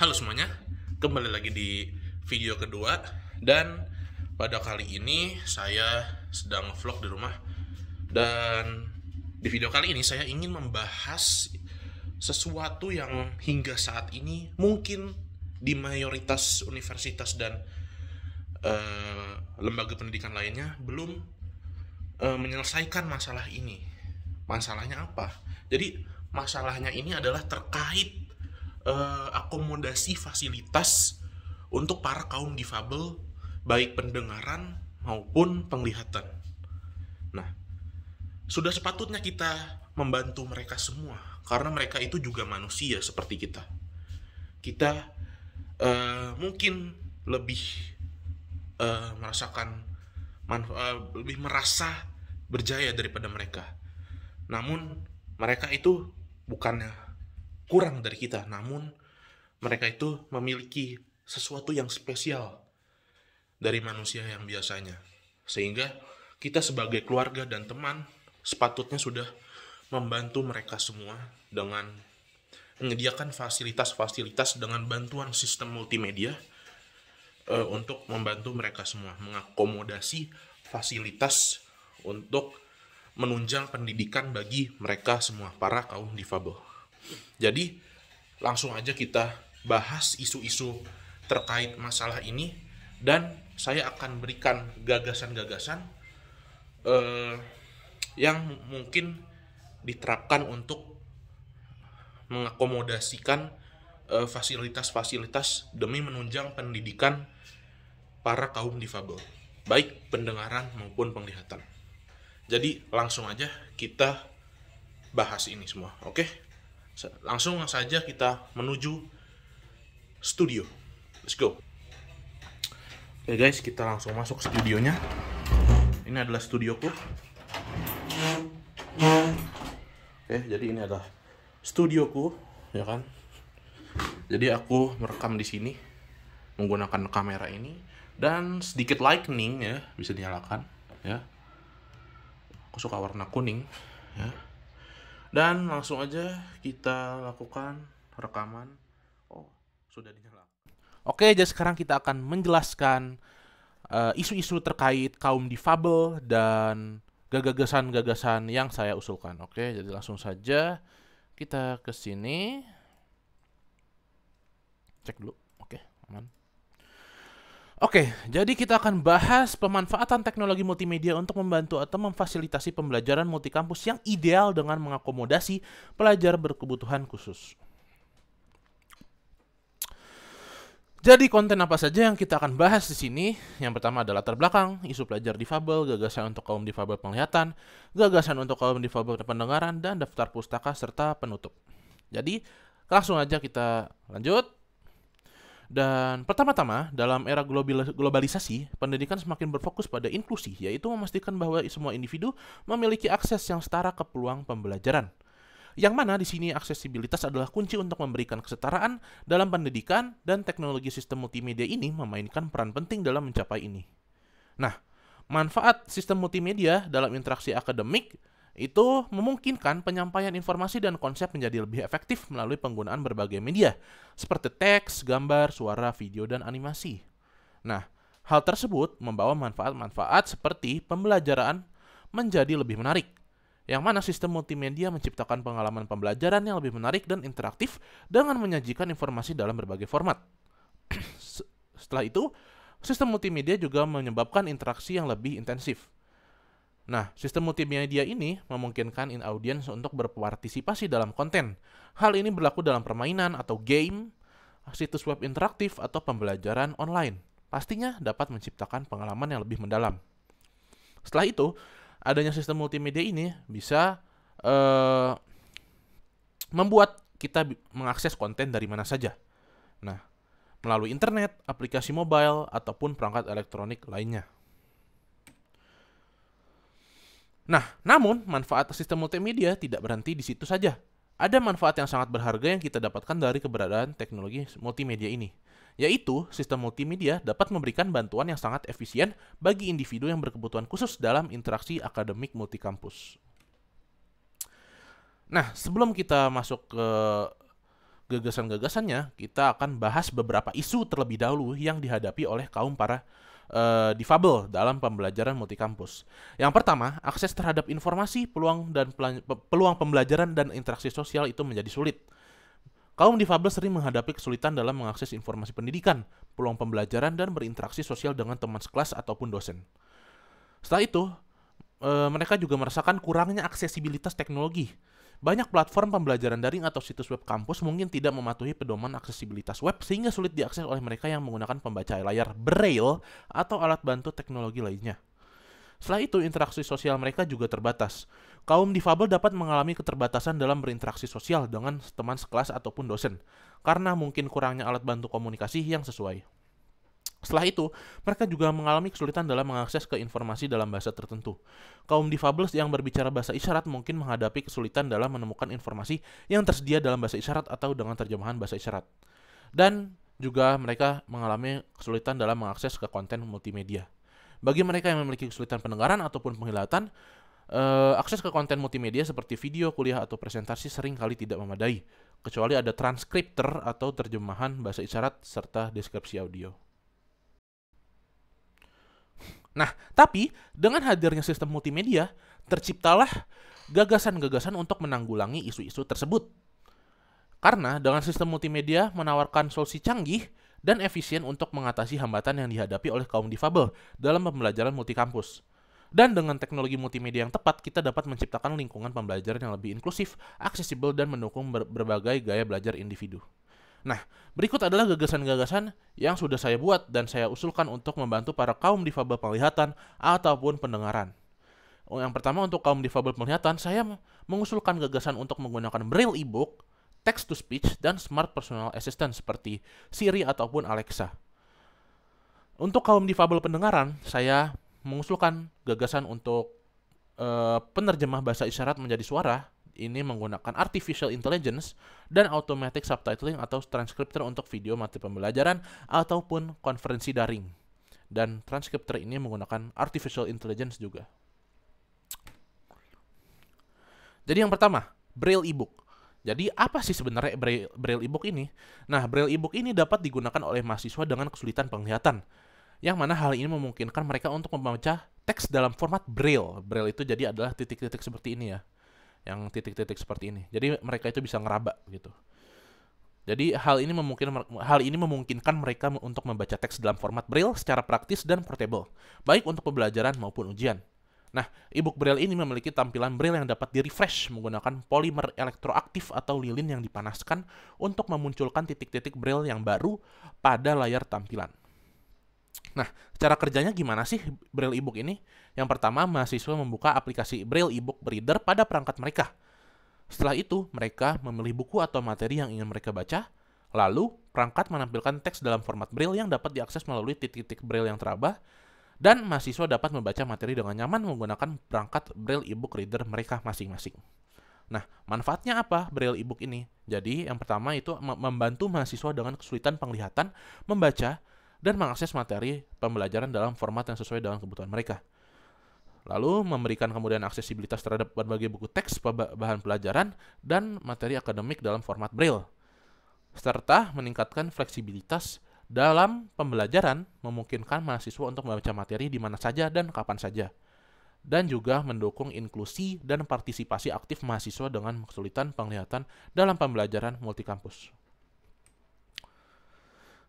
Halo semuanya, kembali lagi di video kedua dan pada kali ini saya sedang vlog di rumah dan di video kali ini saya ingin membahas sesuatu yang hingga saat ini mungkin di mayoritas universitas dan uh, lembaga pendidikan lainnya belum uh, menyelesaikan masalah ini. Masalahnya apa? Jadi masalahnya ini adalah terkait uh, akomodasi fasilitas untuk para kaum difabel baik pendengaran maupun penglihatan. Nah, sudah sepatutnya kita membantu mereka semua karena mereka itu juga manusia seperti kita. Kita uh, mungkin lebih uh, merasakan uh, lebih merasa berjaya daripada mereka. Namun mereka itu bukannya kurang dari kita, namun mereka itu memiliki sesuatu yang spesial dari manusia yang biasanya. Sehingga kita sebagai keluarga dan teman sepatutnya sudah membantu mereka semua dengan menyediakan fasilitas-fasilitas dengan bantuan sistem multimedia uh, untuk membantu mereka semua mengakomodasi fasilitas untuk menunjang pendidikan bagi mereka semua para kaum difabel. Jadi langsung aja kita bahas isu-isu terkait masalah ini dan saya akan berikan gagasan-gagasan eh, yang mungkin diterapkan untuk mengakomodasikan eh, fasilitas-fasilitas eh, demi menunjang pendidikan para kaum difabel, baik pendengaran maupun penglihatan. Jadi langsung aja kita bahas ini semua, oke? Okay? langsung saja kita menuju studio. Let's go. Oke guys, kita langsung masuk ke studionya. Ini adalah studioku. Oke, jadi ini adalah studioku, ya kan? Jadi aku merekam di sini menggunakan kamera ini dan sedikit lightning ya, bisa dinyalakan ya. Aku suka warna kuning ya. Dan langsung aja kita lakukan rekaman. Oh, sudah dinyalakan. Oke, jadi sekarang kita akan menjelaskan eh, isu-isu uh, terkait kaum difabel dan gagasan-gagasan yang saya usulkan. Oke, jadi langsung saja kita ke sini. Cek dulu. Oke, aman. Oke, jadi kita akan bahas pemanfaatan teknologi multimedia untuk membantu atau memfasilitasi pembelajaran multikampus yang ideal dengan mengakomodasi pelajar berkebutuhan khusus. Jadi konten apa saja yang kita akan bahas di sini? Yang pertama adalah latar belakang, isu pelajar difabel, gagasan untuk kaum difabel penglihatan, gagasan untuk kaum difabel pendengaran, dan daftar pustaka serta penutup. Jadi langsung aja kita lanjut. Dan pertama-tama, dalam era globalisasi, pendidikan semakin berfokus pada inklusi, yaitu memastikan bahwa semua individu memiliki akses yang setara ke peluang pembelajaran. Yang mana di sini aksesibilitas adalah kunci untuk memberikan kesetaraan dalam pendidikan dan teknologi sistem multimedia ini memainkan peran penting dalam mencapai ini. Nah, manfaat sistem multimedia dalam interaksi akademik itu memungkinkan penyampaian informasi dan konsep menjadi lebih efektif melalui penggunaan berbagai media, seperti teks, gambar, suara, video, dan animasi. Nah, hal tersebut membawa manfaat-manfaat seperti pembelajaran menjadi lebih menarik, yang mana sistem multimedia menciptakan pengalaman pembelajaran yang lebih menarik dan interaktif dengan menyajikan informasi dalam berbagai format. Setelah itu, sistem multimedia juga menyebabkan interaksi yang lebih intensif, Nah, sistem multimedia ini memungkinkan in audience untuk berpartisipasi dalam konten. Hal ini berlaku dalam permainan atau game, situs web interaktif atau pembelajaran online. Pastinya dapat menciptakan pengalaman yang lebih mendalam. Setelah itu, adanya sistem multimedia ini bisa uh, membuat kita mengakses konten dari mana saja. Nah, melalui internet, aplikasi mobile, ataupun perangkat elektronik lainnya. Nah, namun manfaat sistem multimedia tidak berhenti di situ saja. Ada manfaat yang sangat berharga yang kita dapatkan dari keberadaan teknologi multimedia ini, yaitu sistem multimedia dapat memberikan bantuan yang sangat efisien bagi individu yang berkebutuhan khusus dalam interaksi akademik multikampus. Nah, sebelum kita masuk ke gagasan-gagasannya, kita akan bahas beberapa isu terlebih dahulu yang dihadapi oleh kaum para uh, difabel dalam pembelajaran multikampus. Yang pertama, akses terhadap informasi, peluang dan peluang pembelajaran dan interaksi sosial itu menjadi sulit. Kaum difabel sering menghadapi kesulitan dalam mengakses informasi pendidikan, peluang pembelajaran dan berinteraksi sosial dengan teman sekelas ataupun dosen. Setelah itu, e, mereka juga merasakan kurangnya aksesibilitas teknologi banyak platform pembelajaran daring atau situs web kampus mungkin tidak mematuhi pedoman aksesibilitas web sehingga sulit diakses oleh mereka yang menggunakan pembaca layar braille atau alat bantu teknologi lainnya. Setelah itu, interaksi sosial mereka juga terbatas. Kaum difabel dapat mengalami keterbatasan dalam berinteraksi sosial dengan teman sekelas ataupun dosen, karena mungkin kurangnya alat bantu komunikasi yang sesuai. Setelah itu, mereka juga mengalami kesulitan dalam mengakses ke informasi dalam bahasa tertentu. Kaum difabels yang berbicara bahasa isyarat mungkin menghadapi kesulitan dalam menemukan informasi yang tersedia dalam bahasa isyarat atau dengan terjemahan bahasa isyarat. Dan juga mereka mengalami kesulitan dalam mengakses ke konten multimedia. Bagi mereka yang memiliki kesulitan pendengaran ataupun penglihatan, eh, akses ke konten multimedia seperti video, kuliah, atau presentasi seringkali tidak memadai, kecuali ada transkripter atau terjemahan bahasa isyarat serta deskripsi audio. Nah, tapi dengan hadirnya sistem multimedia, terciptalah gagasan-gagasan untuk menanggulangi isu-isu tersebut. Karena dengan sistem multimedia menawarkan solusi canggih dan efisien untuk mengatasi hambatan yang dihadapi oleh kaum difabel dalam pembelajaran multikampus. Dan dengan teknologi multimedia yang tepat, kita dapat menciptakan lingkungan pembelajaran yang lebih inklusif, aksesibel, dan mendukung berbagai gaya belajar individu. Nah, berikut adalah gagasan-gagasan yang sudah saya buat dan saya usulkan untuk membantu para kaum difabel penglihatan ataupun pendengaran. Oh, yang pertama untuk kaum difabel penglihatan, saya mengusulkan gagasan untuk menggunakan Braille ebook, text to speech dan smart personal assistant seperti Siri ataupun Alexa. Untuk kaum difabel pendengaran, saya mengusulkan gagasan untuk uh, penerjemah bahasa isyarat menjadi suara ini menggunakan artificial intelligence dan automatic subtitling atau transkripter untuk video mata pembelajaran ataupun konferensi daring. Dan transkripter ini menggunakan artificial intelligence juga. Jadi yang pertama, Braille ebook. Jadi apa sih sebenarnya Braille, Braille ebook ini? Nah, Braille ebook ini dapat digunakan oleh mahasiswa dengan kesulitan penglihatan. Yang mana hal ini memungkinkan mereka untuk membaca teks dalam format Braille. Braille itu jadi adalah titik-titik seperti ini ya yang titik-titik seperti ini. Jadi mereka itu bisa ngeraba gitu. Jadi hal ini memungkinkan hal ini memungkinkan mereka untuk membaca teks dalam format braille secara praktis dan portable, baik untuk pembelajaran maupun ujian. Nah, e braille ini memiliki tampilan braille yang dapat di-refresh menggunakan polimer elektroaktif atau lilin yang dipanaskan untuk memunculkan titik-titik braille yang baru pada layar tampilan. Nah, cara kerjanya gimana sih Braille ebook ini? Yang pertama, mahasiswa membuka aplikasi Braille ebook reader pada perangkat mereka. Setelah itu, mereka memilih buku atau materi yang ingin mereka baca, lalu perangkat menampilkan teks dalam format Braille yang dapat diakses melalui titik-titik Braille yang teraba, dan mahasiswa dapat membaca materi dengan nyaman menggunakan perangkat Braille ebook reader mereka masing-masing. Nah, manfaatnya apa Braille ebook ini? Jadi, yang pertama itu membantu mahasiswa dengan kesulitan penglihatan membaca dan mengakses materi pembelajaran dalam format yang sesuai dengan kebutuhan mereka. Lalu memberikan kemudian aksesibilitas terhadap berbagai buku teks bahan pelajaran dan materi akademik dalam format braille. Serta meningkatkan fleksibilitas dalam pembelajaran memungkinkan mahasiswa untuk membaca materi di mana saja dan kapan saja. Dan juga mendukung inklusi dan partisipasi aktif mahasiswa dengan kesulitan penglihatan dalam pembelajaran multikampus.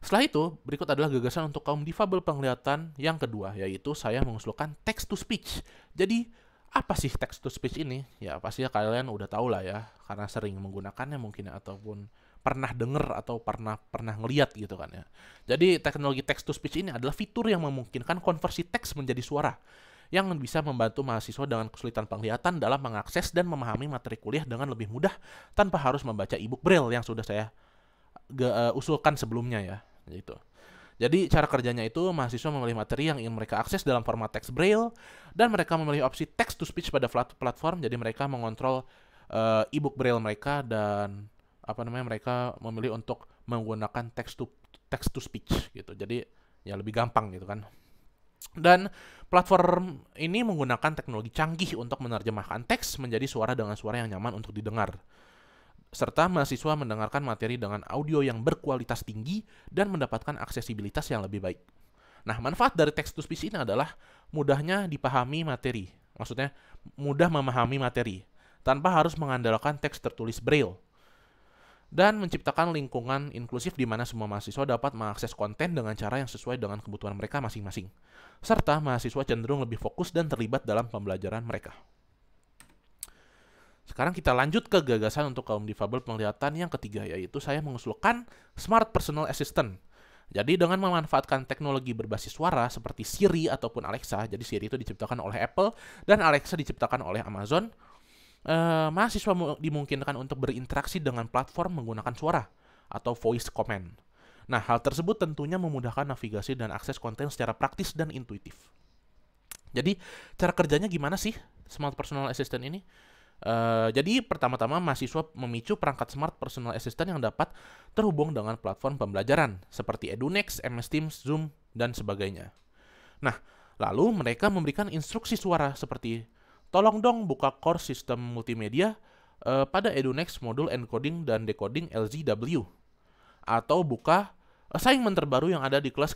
Setelah itu, berikut adalah gagasan untuk kaum difabel penglihatan yang kedua, yaitu saya mengusulkan text to speech. Jadi, apa sih text to speech ini? Ya, pasti kalian udah tau lah ya, karena sering menggunakannya mungkin ya, ataupun pernah denger atau pernah pernah ngeliat gitu kan ya. Jadi teknologi text to speech ini adalah fitur yang memungkinkan konversi teks menjadi suara yang bisa membantu mahasiswa dengan kesulitan penglihatan dalam mengakses dan memahami materi kuliah dengan lebih mudah tanpa harus membaca e-book braille yang sudah saya eh, usulkan sebelumnya ya gitu. Jadi cara kerjanya itu mahasiswa memilih materi yang ingin mereka akses dalam format teks braille dan mereka memilih opsi text to speech pada flat platform jadi mereka mengontrol uh, e-book braille mereka dan apa namanya mereka memilih untuk menggunakan text to text to speech gitu. Jadi ya lebih gampang gitu kan. Dan platform ini menggunakan teknologi canggih untuk menerjemahkan teks menjadi suara dengan suara yang nyaman untuk didengar serta mahasiswa mendengarkan materi dengan audio yang berkualitas tinggi dan mendapatkan aksesibilitas yang lebih baik. Nah, manfaat dari text to speech ini adalah mudahnya dipahami materi. Maksudnya mudah memahami materi tanpa harus mengandalkan teks tertulis braille dan menciptakan lingkungan inklusif di mana semua mahasiswa dapat mengakses konten dengan cara yang sesuai dengan kebutuhan mereka masing-masing, serta mahasiswa cenderung lebih fokus dan terlibat dalam pembelajaran mereka. Sekarang kita lanjut ke gagasan untuk kaum difabel penglihatan yang ketiga yaitu saya mengusulkan smart personal assistant. Jadi dengan memanfaatkan teknologi berbasis suara seperti Siri ataupun Alexa, jadi Siri itu diciptakan oleh Apple dan Alexa diciptakan oleh Amazon, eh, mahasiswa dimungkinkan untuk berinteraksi dengan platform menggunakan suara atau voice command. Nah, hal tersebut tentunya memudahkan navigasi dan akses konten secara praktis dan intuitif. Jadi, cara kerjanya gimana sih smart personal assistant ini? Uh, jadi pertama-tama mahasiswa memicu perangkat smart personal assistant yang dapat terhubung dengan platform pembelajaran seperti EduNext, MS Teams, Zoom, dan sebagainya. Nah, lalu mereka memberikan instruksi suara seperti tolong dong buka core sistem multimedia uh, pada EduNext modul encoding dan decoding LZW atau buka assignment terbaru yang ada di kelas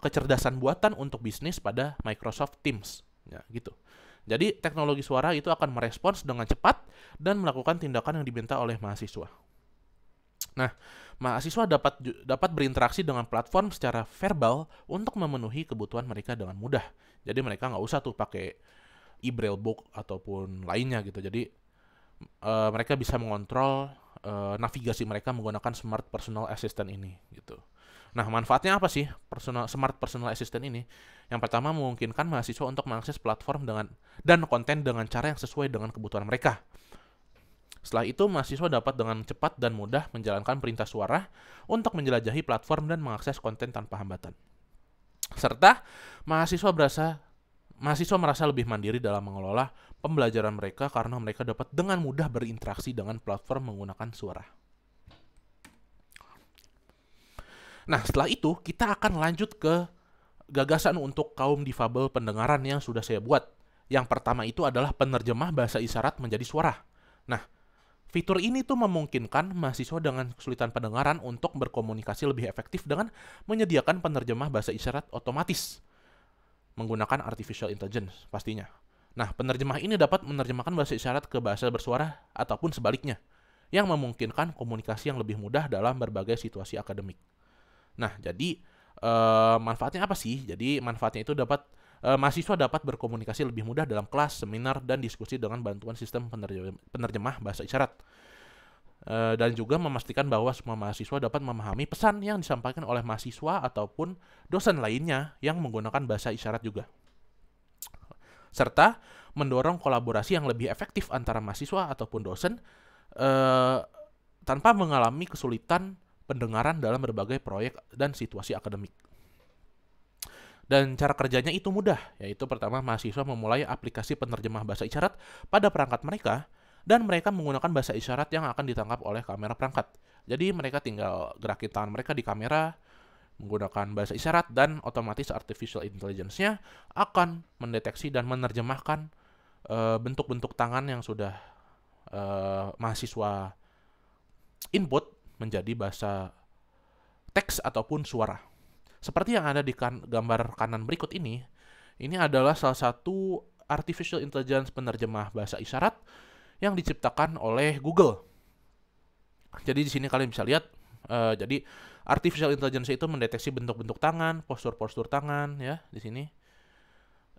kecerdasan buatan untuk bisnis pada Microsoft Teams. Ya, gitu. Jadi teknologi suara itu akan merespons dengan cepat dan melakukan tindakan yang diminta oleh mahasiswa. Nah, mahasiswa dapat dapat berinteraksi dengan platform secara verbal untuk memenuhi kebutuhan mereka dengan mudah. Jadi mereka nggak usah tuh pakai e-braille book ataupun lainnya gitu. Jadi e, mereka bisa mengontrol e, navigasi mereka menggunakan smart personal assistant ini gitu. Nah, manfaatnya apa sih personal smart personal assistant ini? Yang pertama memungkinkan mahasiswa untuk mengakses platform dengan dan konten dengan cara yang sesuai dengan kebutuhan mereka. Setelah itu, mahasiswa dapat dengan cepat dan mudah menjalankan perintah suara untuk menjelajahi platform dan mengakses konten tanpa hambatan. Serta, mahasiswa berasa mahasiswa merasa lebih mandiri dalam mengelola pembelajaran mereka karena mereka dapat dengan mudah berinteraksi dengan platform menggunakan suara. Nah, setelah itu kita akan lanjut ke gagasan untuk kaum difabel pendengaran yang sudah saya buat. Yang pertama itu adalah penerjemah bahasa isyarat menjadi suara. Nah, fitur ini tuh memungkinkan mahasiswa dengan kesulitan pendengaran untuk berkomunikasi lebih efektif dengan menyediakan penerjemah bahasa isyarat otomatis menggunakan artificial intelligence pastinya. Nah, penerjemah ini dapat menerjemahkan bahasa isyarat ke bahasa bersuara ataupun sebaliknya, yang memungkinkan komunikasi yang lebih mudah dalam berbagai situasi akademik. Nah, jadi uh, manfaatnya apa sih? Jadi manfaatnya itu dapat uh, mahasiswa dapat berkomunikasi lebih mudah dalam kelas, seminar, dan diskusi dengan bantuan sistem penerjemah, bahasa isyarat. Eh, dan juga memastikan bahwa semua mahasiswa dapat memahami pesan yang disampaikan oleh mahasiswa ataupun dosen lainnya yang menggunakan bahasa isyarat juga. Serta mendorong kolaborasi yang lebih efektif antara mahasiswa ataupun dosen tanpa mengalami kesulitan pendengaran dalam berbagai proyek dan situasi akademik. Dan cara kerjanya itu mudah, yaitu pertama mahasiswa memulai aplikasi penerjemah bahasa isyarat pada perangkat mereka, dan mereka menggunakan bahasa isyarat yang akan ditangkap oleh kamera perangkat. Jadi mereka tinggal gerakin tangan mereka di kamera, menggunakan bahasa isyarat, dan otomatis artificial intelligence-nya akan mendeteksi dan menerjemahkan eh, bentuk-bentuk tangan yang sudah uh, mahasiswa input menjadi bahasa teks ataupun suara. Seperti yang ada di kan gambar kanan berikut ini, ini adalah salah satu artificial intelligence penerjemah bahasa isyarat yang diciptakan oleh Google. Jadi di sini kalian bisa lihat uh, jadi artificial intelligence itu mendeteksi bentuk-bentuk tangan, postur-postur tangan ya di sini.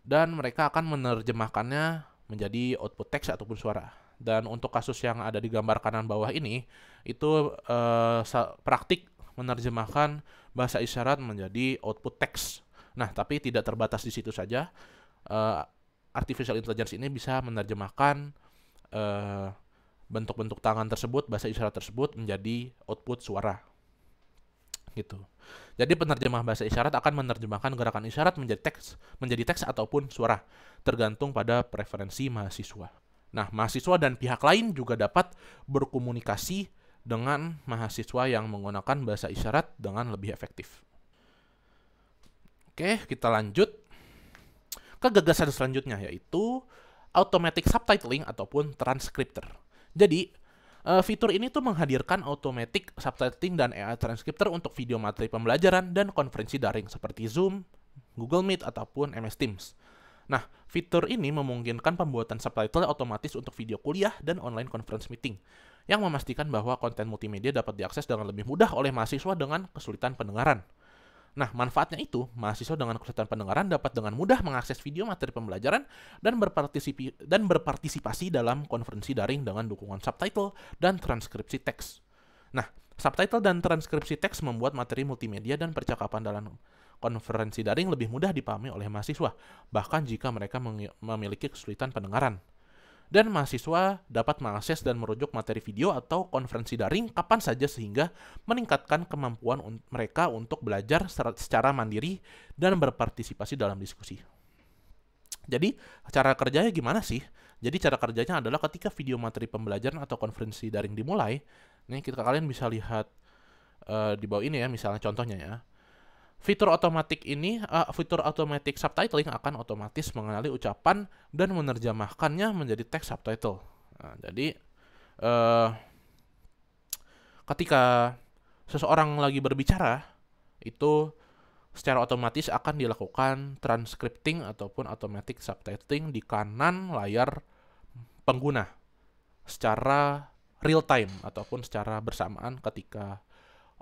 Dan mereka akan menerjemahkannya menjadi output teks ataupun suara. Dan untuk kasus yang ada di gambar kanan bawah ini, itu eh, praktik menerjemahkan bahasa isyarat menjadi output teks. Nah, tapi tidak terbatas di situ saja. Eh, artificial intelligence ini bisa menerjemahkan bentuk eh, bentuk-bentuk tangan tersebut, bahasa isyarat tersebut menjadi output suara. Gitu. Jadi penerjemah bahasa isyarat akan menerjemahkan gerakan isyarat menjadi teks, menjadi teks ataupun suara, tergantung pada preferensi mahasiswa. Nah, mahasiswa dan pihak lain juga dapat berkomunikasi dengan mahasiswa yang menggunakan bahasa isyarat dengan lebih efektif. Oke, kita lanjut ke gagasan selanjutnya yaitu automatic subtitling ataupun transcripter. Jadi, eh, fitur ini tuh menghadirkan automatic subtitling dan AI transcripter untuk video materi pembelajaran dan konferensi daring seperti Zoom, Google Meet ataupun MS Teams. Nah, fitur ini memungkinkan pembuatan subtitle otomatis untuk video kuliah dan online conference meeting, yang memastikan bahwa konten multimedia dapat diakses dengan lebih mudah oleh mahasiswa dengan kesulitan pendengaran. Nah, manfaatnya itu, mahasiswa dengan kesulitan pendengaran dapat dengan mudah mengakses video materi pembelajaran dan berpartisipasi, dan berpartisipasi dalam konferensi daring dengan dukungan subtitle dan transkripsi teks. Nah, subtitle dan transkripsi teks membuat materi multimedia dan percakapan dalam konferensi daring lebih mudah dipahami oleh mahasiswa, bahkan jika mereka memiliki kesulitan pendengaran. Dan mahasiswa dapat mengakses dan merujuk materi video atau konferensi daring kapan saja sehingga meningkatkan kemampuan un mereka untuk belajar secara mandiri dan berpartisipasi dalam diskusi. Jadi, cara kerjanya gimana sih? Jadi, cara kerjanya adalah ketika video materi pembelajaran atau konferensi daring dimulai, ini kita kalian bisa lihat uh, di bawah ini ya, misalnya contohnya ya Fitur otomatik ini, uh, fitur automatic subtitling akan otomatis mengenali ucapan dan menerjemahkannya menjadi teks subtitle. Nah, jadi uh, ketika seseorang lagi berbicara itu secara otomatis akan dilakukan transcripting ataupun automatic subtitling di kanan layar pengguna secara real time ataupun secara bersamaan ketika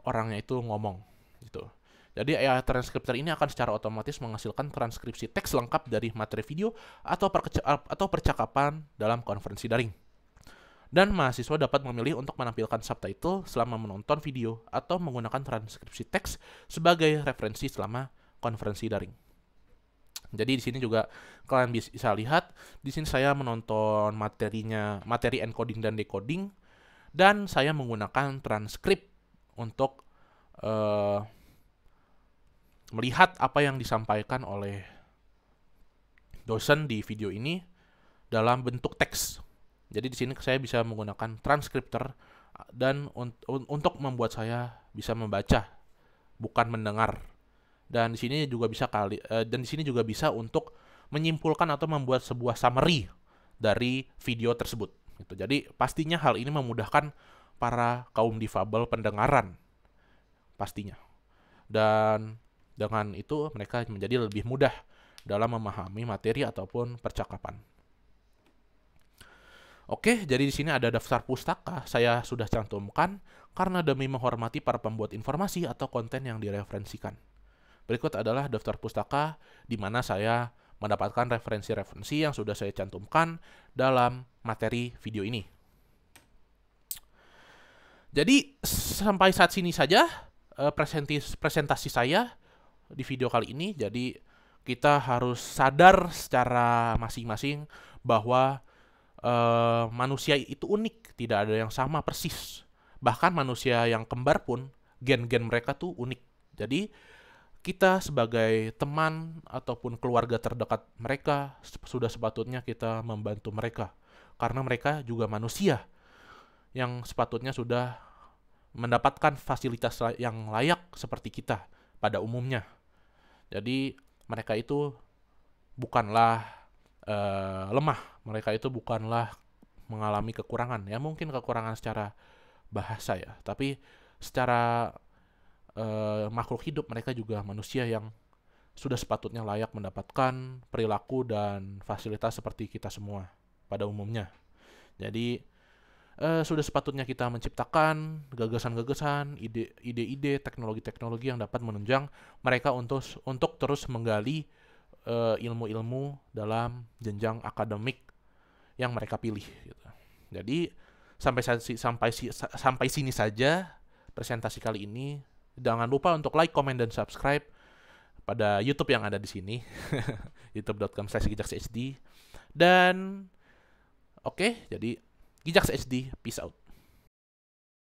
orangnya itu ngomong gitu. Jadi AI transcriber ini akan secara otomatis menghasilkan transkripsi teks lengkap dari materi video atau atau percakapan dalam konferensi daring. Dan mahasiswa dapat memilih untuk menampilkan subtitle selama menonton video atau menggunakan transkripsi teks sebagai referensi selama konferensi daring. Jadi di sini juga kalian bisa lihat di sini saya menonton materinya, materi encoding dan decoding dan saya menggunakan transkrip untuk uh, melihat apa yang disampaikan oleh dosen di video ini dalam bentuk teks. Jadi di sini saya bisa menggunakan transkripter dan un untuk membuat saya bisa membaca bukan mendengar. Dan di sini juga bisa kali e, dan di sini juga bisa untuk menyimpulkan atau membuat sebuah summary dari video tersebut. Gitu. Jadi pastinya hal ini memudahkan para kaum difabel pendengaran pastinya. Dan dengan itu, mereka menjadi lebih mudah dalam memahami materi ataupun percakapan. Oke, jadi di sini ada daftar pustaka. Saya sudah cantumkan karena demi menghormati para pembuat informasi atau konten yang direferensikan. Berikut adalah daftar pustaka di mana saya mendapatkan referensi-referensi yang sudah saya cantumkan dalam materi video ini. Jadi sampai saat sini saja eh, presentasi presentasi saya di video kali ini. Jadi kita harus sadar secara masing-masing bahwa uh, manusia itu unik, tidak ada yang sama persis. Bahkan manusia yang kembar pun gen-gen mereka tuh unik. Jadi kita sebagai teman ataupun keluarga terdekat mereka sudah sepatutnya kita membantu mereka karena mereka juga manusia yang sepatutnya sudah mendapatkan fasilitas yang layak seperti kita pada umumnya. Jadi mereka itu bukanlah e, lemah, mereka itu bukanlah mengalami kekurangan ya mungkin kekurangan secara bahasa ya, tapi secara e, makhluk hidup mereka juga manusia yang sudah sepatutnya layak mendapatkan perilaku dan fasilitas seperti kita semua pada umumnya. Jadi uh, sudah sepatutnya kita menciptakan gagasan-gagasan, ide-ide, teknologi-teknologi yang dapat menunjang mereka untuk untuk terus menggali ilmu eh, ilmu-ilmu dalam jenjang akademik yang mereka pilih. Gitu. Jadi sampai sampai sampai sini saja presentasi kali ini. Jangan lupa untuk like, comment, dan subscribe pada YouTube yang ada di sini, youtube.com/gijaksHD dan oke, okay, jadi Gijax HD, peace out.